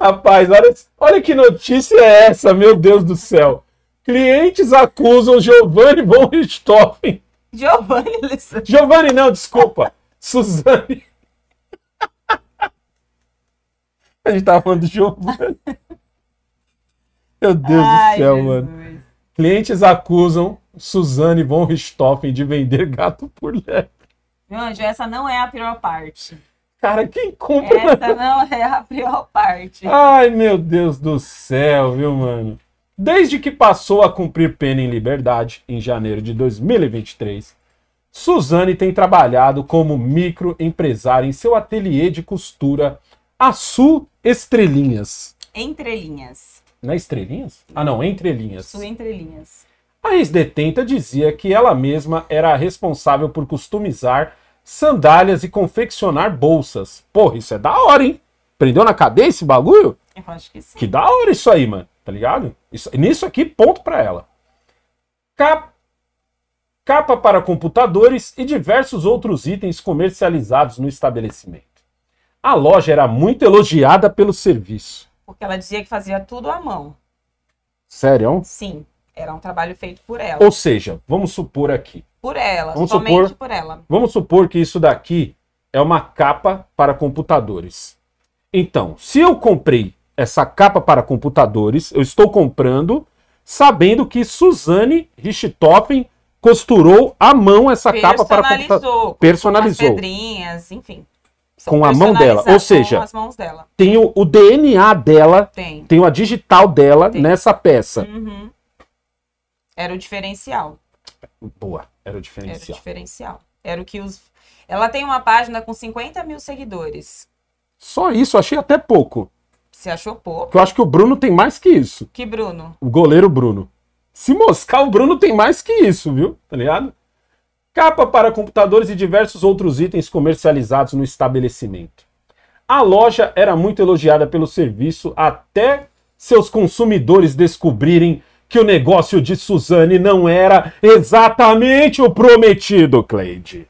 Rapaz, olha, olha que notícia é essa, meu Deus do céu. Clientes acusam Giovanni von Richthofen. Giovanni, Giovanni não, desculpa. Suzane. A gente tava falando do Giovanni. Meu Deus Ai, do céu, Jesus. mano. Clientes acusam Suzane von Richthofen de vender gato por lebre. Meu anjo, essa não é a pior parte cara, quem compra. Essa não é a pior parte. Ai, meu Deus do céu, viu, mano? Desde que passou a cumprir pena em liberdade, em janeiro de 2023, Suzane tem trabalhado como microempresária em seu ateliê de costura Açu Estrelinhas. Entrelinhas. Não é Estrelinhas? Ah, não, Entrelinhas. Su Entrelinhas. A ex-detenta dizia que ela mesma era responsável por customizar sandálias e confeccionar bolsas. Porra, isso é da hora, hein? Prendeu na cadeia esse bagulho? Eu acho que sim. Que da hora isso aí, mano. Tá ligado? Isso, nisso aqui, ponto pra ela. Cap... Capa para computadores e diversos outros itens comercializados no estabelecimento. A loja era muito elogiada pelo serviço. Porque ela dizia que fazia tudo à mão. Sério? Sim, era um trabalho feito por ela. Ou seja, vamos supor aqui, por ela, vamos somente supor, por ela. Vamos supor que isso daqui é uma capa para computadores. Então, se eu comprei essa capa para computadores, eu estou comprando sabendo que Suzane Richthofen costurou à mão essa capa para computador. Personalizou. pedrinhas, enfim. Com a mão dela. Ou seja, dela. tem o, o, DNA dela, tem. tem a digital dela tem. nessa peça. Uhum. Era o diferencial. Boa, era o diferencial. Era o diferencial. Era o que os. Ela tem uma página com 50 mil seguidores. Só isso, achei até pouco. Você achou pouco? Eu acho que o Bruno tem mais que isso. Que Bruno? O goleiro Bruno. Se moscar, o Bruno tem mais que isso, viu? Tá ligado? Capa para computadores e diversos outros itens comercializados no estabelecimento. A loja era muito elogiada pelo serviço até seus consumidores descobrirem que o negócio de Suzane não era exatamente o prometido, Cleide.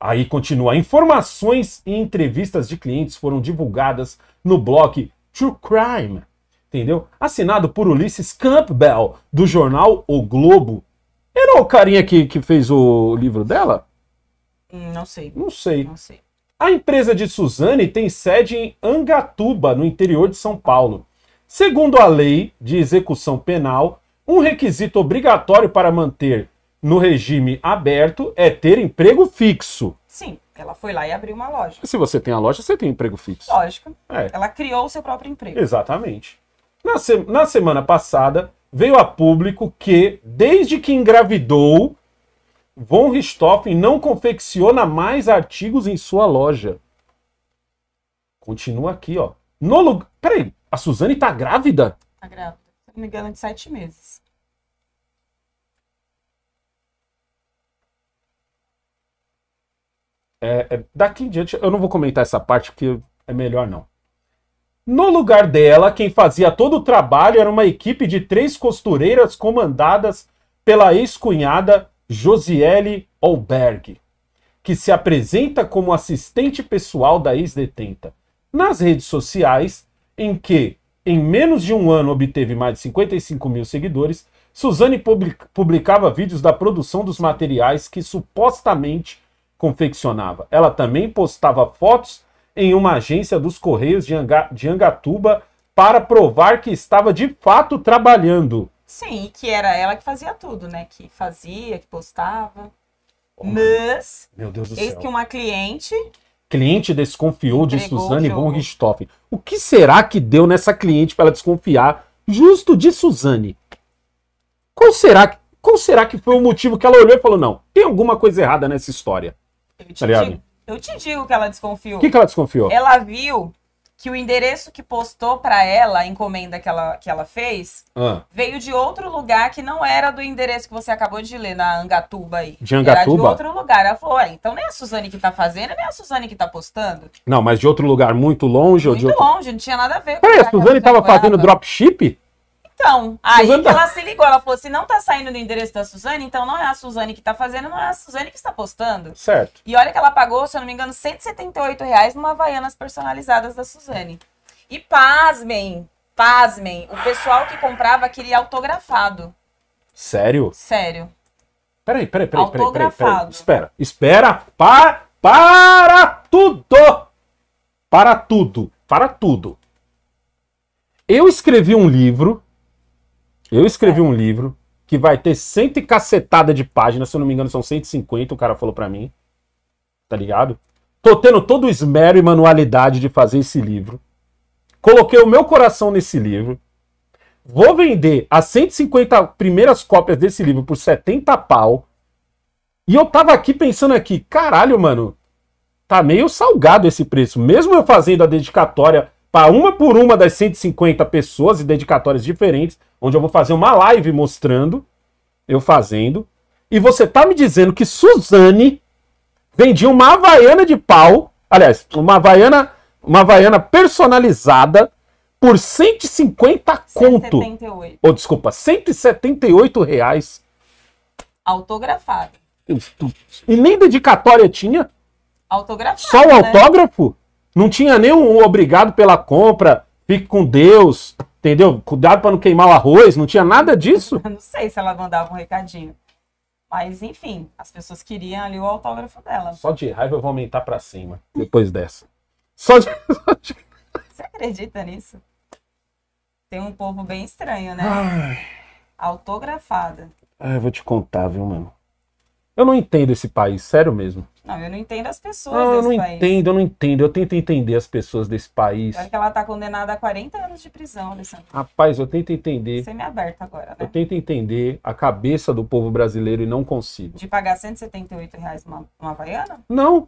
Aí continua. Informações e entrevistas de clientes foram divulgadas no blog True Crime, entendeu? Assinado por Ulisses Campbell, do jornal O Globo. Era é o carinha que, que fez o livro dela? Não sei. Não sei. Não sei. A empresa de Suzane tem sede em Angatuba, no interior de São Paulo. Segundo a lei de execução penal, um requisito obrigatório para manter no regime aberto é ter emprego fixo. Sim, ela foi lá e abriu uma loja. Se você tem a loja, você tem emprego fixo. Lógico. É. Ela criou o seu próprio emprego. Exatamente. Na, se na semana passada, veio a público que, desde que engravidou, Von Richthofen não confecciona mais artigos em sua loja. Continua aqui, ó. No lugar. Peraí, a Suzane tá grávida? Tá grávida. Se não me engano, de sete meses. É, é, daqui em diante, eu não vou comentar essa parte porque é melhor não. No lugar dela, quem fazia todo o trabalho era uma equipe de três costureiras comandadas pela ex-cunhada Josiele Olberg, que se apresenta como assistente pessoal da ex-detenta. Nas redes sociais, em que, em menos de um ano, obteve mais de 55 mil seguidores, Suzane publicava vídeos da produção dos materiais que supostamente confeccionava. Ela também postava fotos em uma agência dos Correios de, Anga, de Angatuba para provar que estava de fato trabalhando. Sim, que era ela que fazia tudo, né? Que fazia, que postava. Oh, Mas, meu Deus do eis céu. que uma cliente cliente desconfiou de Entregou Suzane von Richthofen. O que será que deu nessa cliente para ela desconfiar justo de Suzane? Qual será, que, qual será que foi o motivo que ela olhou e falou: não, tem alguma coisa errada nessa história? Eu te, tá digo, eu te digo que ela desconfiou. O que, que ela desconfiou? Ela viu que o endereço que postou para ela, a encomenda que ela, que ela fez, ah. veio de outro lugar que não era do endereço que você acabou de ler na Angatuba aí. De Angatuba? Era de outro lugar. Ela falou, então nem é a Suzane que tá fazendo, nem é a Suzane que tá postando. Não, mas de outro lugar muito longe muito ou de outro... longe, não tinha nada a ver. Peraí, a Suzane tava fazendo dropship? Então, aí Suzana... ela se ligou, ela falou: se não tá saindo do endereço da Suzane, então não é a Suzane que tá fazendo, não é a Suzane que está postando. Certo. E olha que ela pagou, se eu não me engano, 178 reais numa Havaianas personalizadas da Suzane. E pasmem, pasmem, o pessoal que comprava queria autografado. Sério? Sério. Peraí, peraí, peraí, peraí, peraí, peraí. Espera, espera, pa, para tudo! Para tudo, para tudo. Eu escrevi um livro eu escrevi é. um livro que vai ter cento e cacetada de páginas, se eu não me engano são 150, o cara falou para mim. Tá ligado? Tô tendo todo o esmero e manualidade de fazer esse livro. Coloquei o meu coração nesse livro. Vou vender as 150 primeiras cópias desse livro por 70 pau. E eu tava aqui pensando aqui, caralho, mano, tá meio salgado esse preço. Mesmo eu fazendo a dedicatória, para uma por uma das 150 pessoas e dedicatórias diferentes, onde eu vou fazer uma live mostrando, eu fazendo, e você tá me dizendo que Suzane vendia uma havaiana de pau, aliás, uma havaiana, uma havaiana personalizada por 150 conto. 178. Ou desculpa, 178 reais. Autografado. E nem dedicatória tinha? Autografado. Só o né? autógrafo? Não tinha nenhum obrigado pela compra, fique com Deus, entendeu? Cuidado para não queimar o arroz, não tinha nada disso. Eu não sei se ela mandava um recadinho. Mas, enfim, as pessoas queriam ali o autógrafo dela. Só de raiva eu vou aumentar para cima depois dessa. Só de... Você acredita nisso? Tem um povo bem estranho, né? Ai. Autografada. eu vou te contar, viu, mano? Eu não entendo esse país, sério mesmo. Não, eu não entendo as pessoas não, ah, desse país. Eu não país. entendo, eu não entendo. Eu tento entender as pessoas desse país. Claro que ela tá condenada a 40 anos de prisão, Alessandro. Rapaz, eu tento entender. Você me aberta agora, né? Eu tento entender a cabeça do povo brasileiro e não consigo. De pagar 178 reais numa, Havaiana? Não.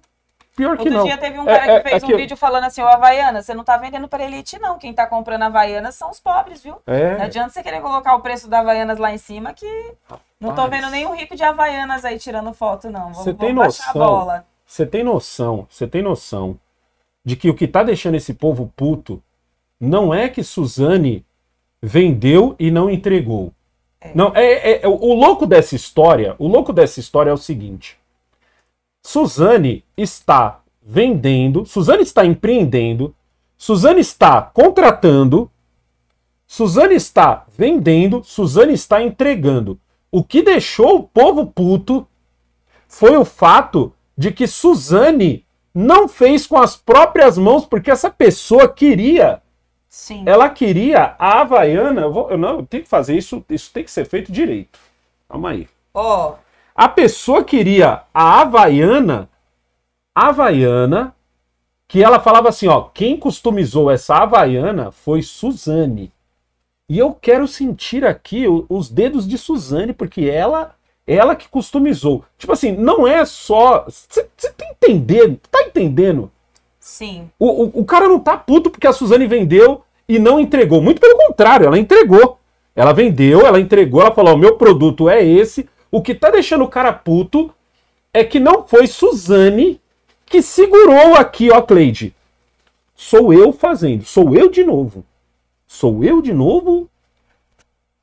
Pior Outro que não. Outro dia teve um é, cara é, que fez é, é um vídeo falando assim, ó, Havaiana, você não tá vendendo pra elite, não. Quem tá comprando Havaianas são os pobres, viu? É. Não adianta você querer colocar o preço da Havaianas lá em cima que... Não tô vendo nenhum rico de Havaianas aí tirando foto, não. Você tem noção? Você tem noção? Você tem noção de que o que tá deixando esse povo puto não é que Suzane vendeu e não entregou. É. Não, é, é, é, o louco dessa história, o louco dessa história é o seguinte. Suzane está vendendo, Suzane está empreendendo, Suzane está contratando, Suzane está vendendo, Suzane está entregando. O que deixou o povo puto foi o fato de que Suzane não fez com as próprias mãos, porque essa pessoa queria. Sim. Ela queria a Havaiana. Eu, vou, eu não, eu tenho que fazer isso, isso tem que ser feito direito. Calma aí. Ó. Oh. A pessoa queria a Havaiana, Havaiana, que ela falava assim, ó, quem customizou essa Havaiana foi Suzane. E eu quero sentir aqui os dedos de Suzane, porque ela ela que customizou. Tipo assim, não é só. Você tá entendendo? Tá entendendo? Sim. O, o, o, cara não tá puto porque a Suzane vendeu e não entregou. Muito pelo contrário, ela entregou. Ela vendeu, ela entregou, ela falou: o meu produto é esse. O que tá deixando o cara puto é que não foi Suzane que segurou aqui, ó, Cleide. Sou eu fazendo, sou eu de novo. Sou eu de novo?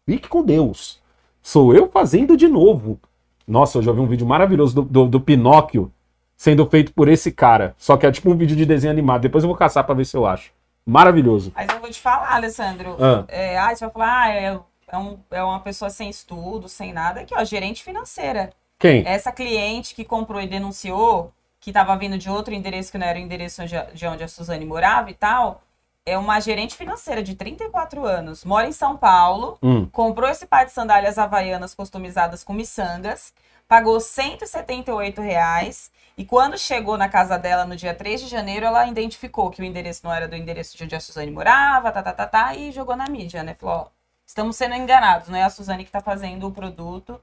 Fique com Deus. Sou eu fazendo de novo. Nossa, eu já vi um vídeo maravilhoso do, do, do Pinóquio sendo feito por esse cara. Só que é tipo um vídeo de desenho animado. Depois eu vou caçar para ver se eu acho. Maravilhoso. Mas eu vou te falar, Alessandro. Ah, é, ah você vai falar, ah, é, é, um, é uma pessoa sem estudo, sem nada. Aqui, ó, gerente financeira. Quem? Essa cliente que comprou e denunciou que estava vindo de outro endereço que não era o endereço de onde a Suzane morava e tal é uma gerente financeira de 34 anos, mora em São Paulo, hum. comprou esse par de sandálias havaianas customizadas com miçangas, pagou 178 reais e quando chegou na casa dela no dia 3 de janeiro, ela identificou que o endereço não era do endereço de onde a Suzane morava, tá, tá, tá, tá, e jogou na mídia, né? Falou, ó, estamos sendo enganados, não é a Suzane que tá fazendo o produto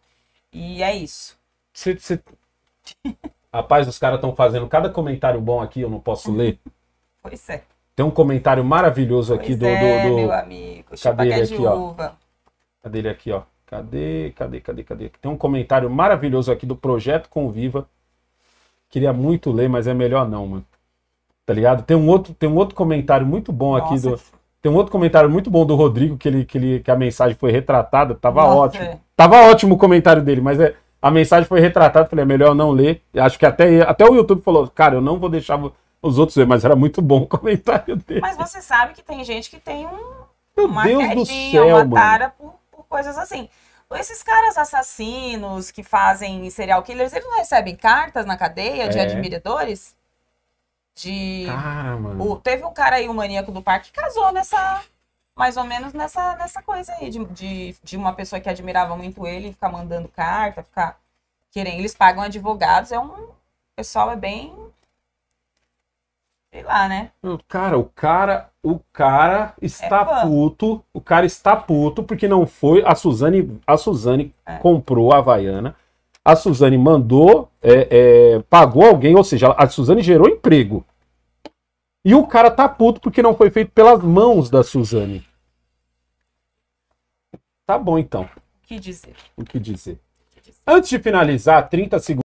e é isso. Cê, Rapaz, os caras estão fazendo cada comentário bom aqui, eu não posso ler. pois é. Tem um comentário maravilhoso pois aqui do, é, do, do. meu amigo. Cadê ele é aqui, ó? Cadê ele aqui, ó? Cadê, cadê, cadê, cadê? Tem um comentário maravilhoso aqui do Projeto Conviva. Queria muito ler, mas é melhor não, mano. Tá ligado? Tem um outro, tem um outro comentário muito bom aqui Nossa, do. Tem um outro comentário muito bom do Rodrigo, que, ele, que, ele, que a mensagem foi retratada. Tava Nossa. ótimo. É. Tava ótimo o comentário dele, mas é, a mensagem foi retratada. Falei, é melhor não ler. Acho que até, até o YouTube falou, cara, eu não vou deixar os outros, mas era muito bom o comentário dele. Mas você sabe que tem gente que tem um, Meu uma Deus quedinha, do céu, uma tara por, por, coisas assim. Esses caras assassinos que fazem serial killers, eles não recebem cartas na cadeia é. de admiradores? De. Cara, o, teve um cara aí, um maníaco do parque, que casou nessa. Mais ou menos nessa, nessa coisa aí, de, de, de uma pessoa que admirava muito ele ficar mandando carta, ficar querendo. Eles pagam advogados, é um. O pessoal é bem Sei lá, né? Cara, o cara, o cara está é puto, o cara está puto porque não foi a Suzane, a Suzane é. comprou a Havaiana. A Suzane mandou, é, é, pagou alguém, ou seja, a Suzane gerou emprego. E o cara tá puto porque não foi feito pelas mãos da Suzane. Tá bom então. O que dizer? O que dizer? O que dizer? Antes de finalizar, 30 segundos